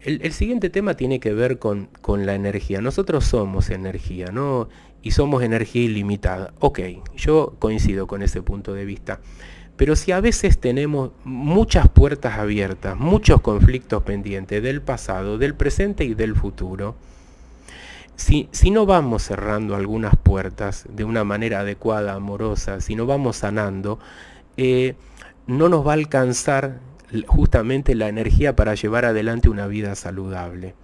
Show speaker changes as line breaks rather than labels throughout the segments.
El, siguiente tema tiene que ver con, la energía. Nosotros somos energía, ¿no? Y somos energía ilimitada. Ok, yo coincido con ese punto de vista. Pero si a veces tenemos muchas puertas abiertas, muchos conflictos pendientes del pasado, del presente y del futuro, si, si no vamos cerrando algunas puertas de una manera adecuada, amorosa, si no vamos sanando, eh, no nos va a alcanzar justamente la energía para llevar adelante una vida saludable.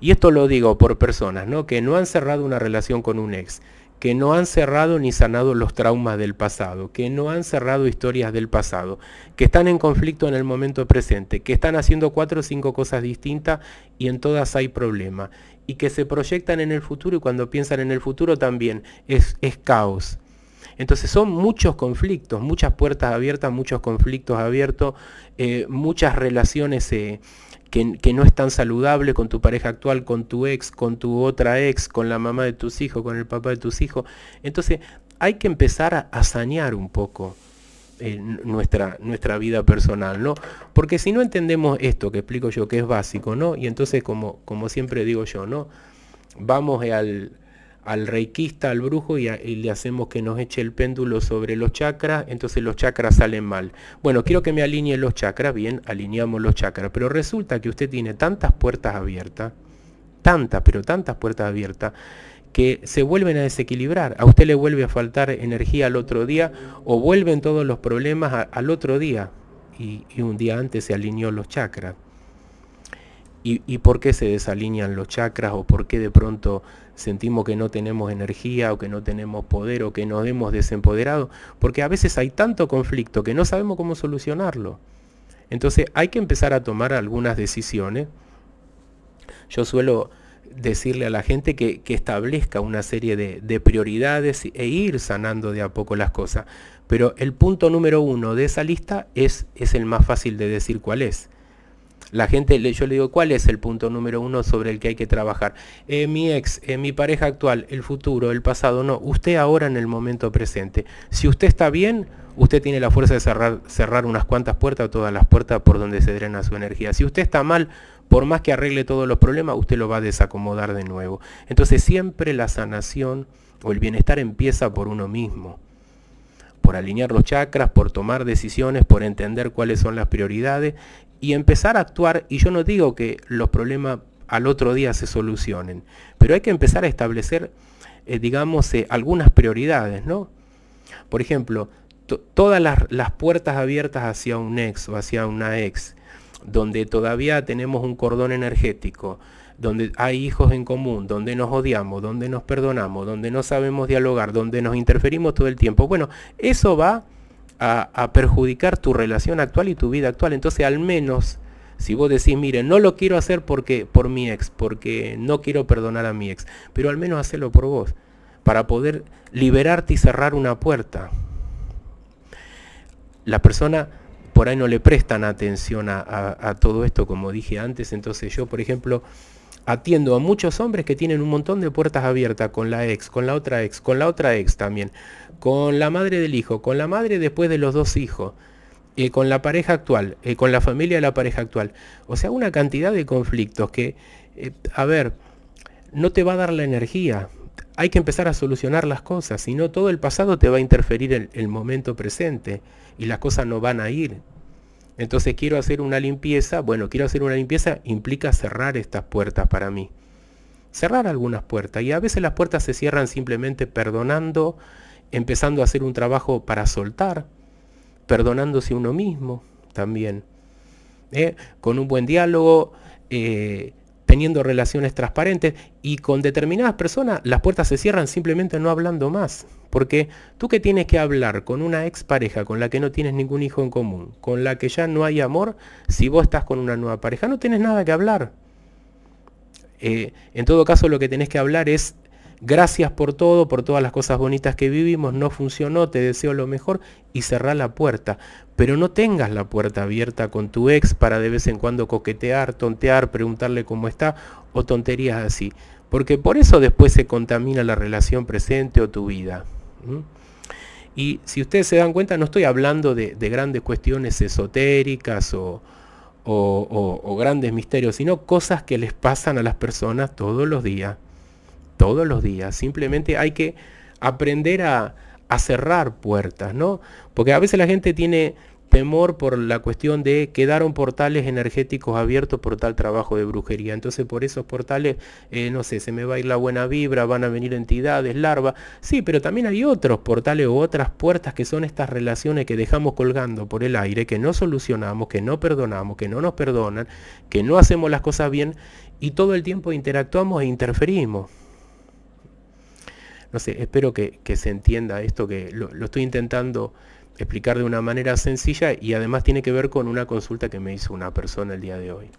Y esto lo digo por personas que no han cerrado una relación con un ex, que no han cerrado ni sanado los traumas del pasado, que no han cerrado historias del pasado, que están en conflicto en el momento presente, que están haciendo cuatro o cinco cosas distintas y en todas hay problema, y que se proyectan en el futuro y cuando piensan en el futuro también es, es caos, entonces son muchos conflictos, muchas puertas abiertas, muchos conflictos abiertos, eh, muchas relaciones eh, que, no es tan saludable con tu pareja actual, con tu ex, con tu otra ex, con la mamá de tus hijos, con el papá de tus hijos. Entonces hay que empezar a, sanear un poco eh, nuestra, nuestra vida personal, ¿no? Porque si no entendemos esto que explico yo, que es básico, ¿no? Y entonces, como, como siempre digo yo, ¿no? Vamos al, al reikista, al brujo y, le hacemos que nos eche el péndulo sobre los chakras, entonces los chakras salen mal. Bueno, quiero que me alineen los chakras, bien, alineamos los chakras, pero resulta que usted tiene tantas puertas abiertas, tantas, pero tantas puertas abiertas, que se vuelven a desequilibrar. A usted le vuelve a faltar energía al otro día o vuelven todos los problemas al otro día y un día antes se alineó los chakras y, por qué se desalinean los chakras o por qué de pronto sentimos que no tenemos energía o que no tenemos poder o que nos hemos desempoderado, porque a veces hay tanto conflicto que no sabemos cómo solucionarlo. Entonces hay que empezar a tomar algunas decisiones. Yo suelo decirle a la gente que, establezca una serie de, de prioridades e ir sanando de a poco las cosas. Pero el punto número uno de esa lista es, es el más fácil de decir cuál es la gente, yo le digo, ¿cuál es el punto número uno sobre el que hay que trabajar? Eh, mi ex, eh, mi pareja actual, el futuro, el pasado, no. Usted ahora en el momento presente. Si usted está bien, usted tiene la fuerza de cerrar, cerrar unas cuantas puertas todas las puertas por donde se drena su energía. Si usted está mal, por más que arregle todos los problemas, usted lo va a desacomodar de nuevo. Entonces siempre la sanación o el bienestar empieza por uno mismo por alinear los chakras, por tomar decisiones, por entender cuáles son las prioridades y empezar a actuar. Y yo no digo que los problemas al otro día se solucionen, pero hay que empezar a establecer, eh, digamos, eh, algunas prioridades, ¿no? Por ejemplo, todas las, las, puertas abiertas hacia un ex o hacia una ex, donde todavía tenemos un cordón energético, donde hay hijos en común, donde nos odiamos, donde nos perdonamos, donde no sabemos dialogar, donde nos interferimos todo el tiempo. Bueno, eso va a, perjudicar tu relación actual y tu vida actual. Entonces, al menos, si vos decís, mire, no lo quiero hacer porque, por mi ex, porque no quiero perdonar a mi ex, pero al menos hacelo por vos, para poder liberarte y cerrar una puerta. La persona por ahí no le prestan atención a, todo esto, como dije antes. Entonces yo, por ejemplo, atiendo a muchos hombres que tienen un montón de puertas abiertas con la ex, con la otra ex, con la otra ex también, con la madre del hijo, con la madre después de los dos hijos, con la pareja actual, con la familia de la pareja actual. O sea, una cantidad de conflictos que, eh, a ver, no te va a dar la energía. Hay que empezar a solucionar las cosas, si no todo el pasado te va a interferir en el momento presente y las cosas no van a ir, entonces quiero hacer una limpieza. Bueno, quiero hacer una limpieza implica cerrar estas puertas para mí. Cerrar algunas puertas. Y a veces las puertas se cierran simplemente perdonando, empezando a hacer un trabajo para soltar, perdonándose uno mismo también. ¿eh? Con un buen diálogo, eh, teniendo relaciones transparentes y con determinadas personas las puertas se cierran simplemente no hablando más. Porque tú que tienes que hablar con una expareja con la que no tienes ningún hijo en común, con la que ya no hay amor, si vos estás con una nueva pareja, no tienes nada que hablar. Eh, en todo caso lo que tenés que hablar es gracias por todo, por todas las cosas bonitas que vivimos, no funcionó, te deseo lo mejor y cerrá la puerta. Pero no tengas la puerta abierta con tu ex para de vez en cuando coquetear, tontear, preguntarle cómo está o tonterías así. Porque por eso después se contamina la relación presente o tu vida. Y si ustedes se dan cuenta, no estoy hablando de, grandes cuestiones esotéricas o, grandes misterios, sino cosas que les pasan a las personas todos los días todos los días. Simplemente hay que aprender a, cerrar puertas, ¿no? Porque a veces la gente tiene temor por la cuestión de quedaron portales energéticos abiertos por tal trabajo de brujería. Entonces por esos portales, eh, no sé, se me va a ir la buena vibra, van a venir entidades, larvas. Sí, pero también hay otros portales o otras puertas que son estas relaciones que dejamos colgando por el aire, que no solucionamos, que no perdonamos, que no nos perdonan, que no hacemos las cosas bien y todo el tiempo interactuamos e interferimos. No sé, espero que, se entienda esto, que lo, estoy intentando explicar de una manera sencilla y además tiene que ver con una consulta que me hizo una persona el día de hoy.